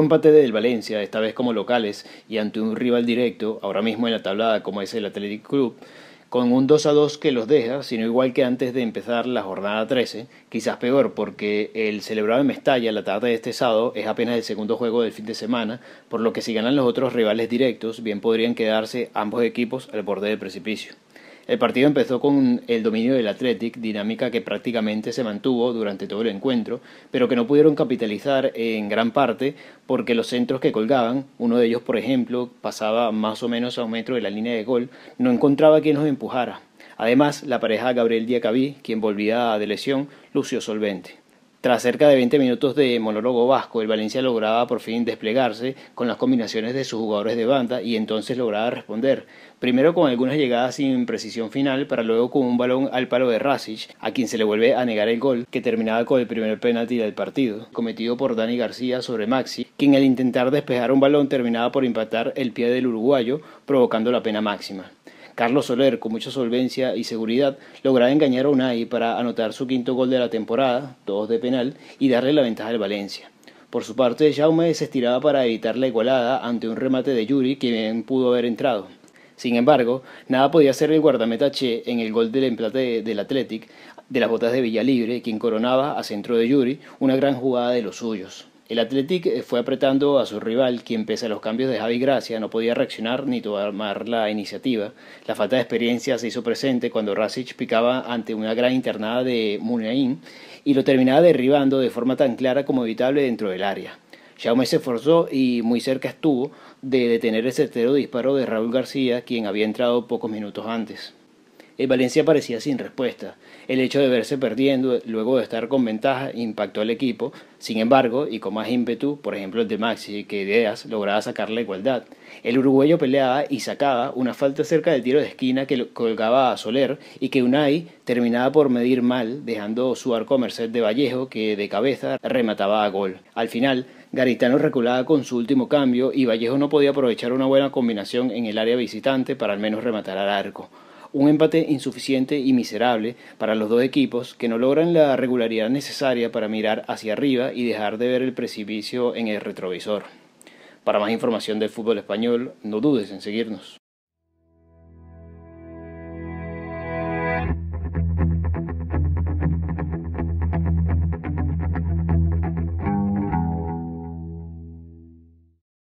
empate del Valencia, esta vez como locales y ante un rival directo, ahora mismo en la tablada como es el Athletic Club, con un 2 a 2 que los deja, sino igual que antes de empezar la jornada 13, quizás peor porque el celebrado en Mestalla la tarde de este sábado es apenas el segundo juego del fin de semana, por lo que si ganan los otros rivales directos, bien podrían quedarse ambos equipos al borde del precipicio. El partido empezó con el dominio del Athletic, dinámica que prácticamente se mantuvo durante todo el encuentro, pero que no pudieron capitalizar en gran parte porque los centros que colgaban, uno de ellos por ejemplo pasaba más o menos a un metro de la línea de gol, no encontraba quien los empujara. Además, la pareja Gabriel Diacabí, quien volvía de lesión, lució solvente. Tras cerca de 20 minutos de monólogo vasco, el Valencia lograba por fin desplegarse con las combinaciones de sus jugadores de banda y entonces lograba responder, primero con algunas llegadas sin precisión final para luego con un balón al palo de Rasic, a quien se le vuelve a negar el gol que terminaba con el primer penalti del partido, cometido por Dani García sobre Maxi, quien al intentar despejar un balón terminaba por impactar el pie del uruguayo, provocando la pena máxima. Carlos Soler, con mucha solvencia y seguridad, lograba engañar a Unai para anotar su quinto gol de la temporada, todos de penal, y darle la ventaja al Valencia. Por su parte, Jaume se estiraba para evitar la igualada ante un remate de Yuri, que bien pudo haber entrado. Sin embargo, nada podía hacer el guardameta Che en el gol del emplate del Athletic de las botas de Villalibre, quien coronaba a centro de Yuri una gran jugada de los suyos. El Athletic eh, fue apretando a su rival, quien pese a los cambios de Javi Gracia no podía reaccionar ni tomar la iniciativa. La falta de experiencia se hizo presente cuando Rasic picaba ante una gran internada de Munaín y lo terminaba derribando de forma tan clara como evitable dentro del área. Jaume se esforzó y muy cerca estuvo de detener el certero disparo de Raúl García, quien había entrado pocos minutos antes. Eh, Valencia parecía sin respuesta. El hecho de verse perdiendo eh, luego de estar con ventaja impactó al equipo, sin embargo, y con más ímpetu, por ejemplo el de Maxi, que ideas lograba sacar la igualdad. El uruguayo peleaba y sacaba una falta cerca del tiro de esquina que colgaba a Soler y que Unai terminaba por medir mal, dejando su arco a merced de Vallejo, que de cabeza remataba a gol. Al final, Garitano reculaba con su último cambio y Vallejo no podía aprovechar una buena combinación en el área visitante para al menos rematar al arco. Un empate insuficiente y miserable para los dos equipos que no logran la regularidad necesaria para mirar hacia arriba y dejar de ver el precipicio en el retrovisor. Para más información del fútbol español, no dudes en seguirnos.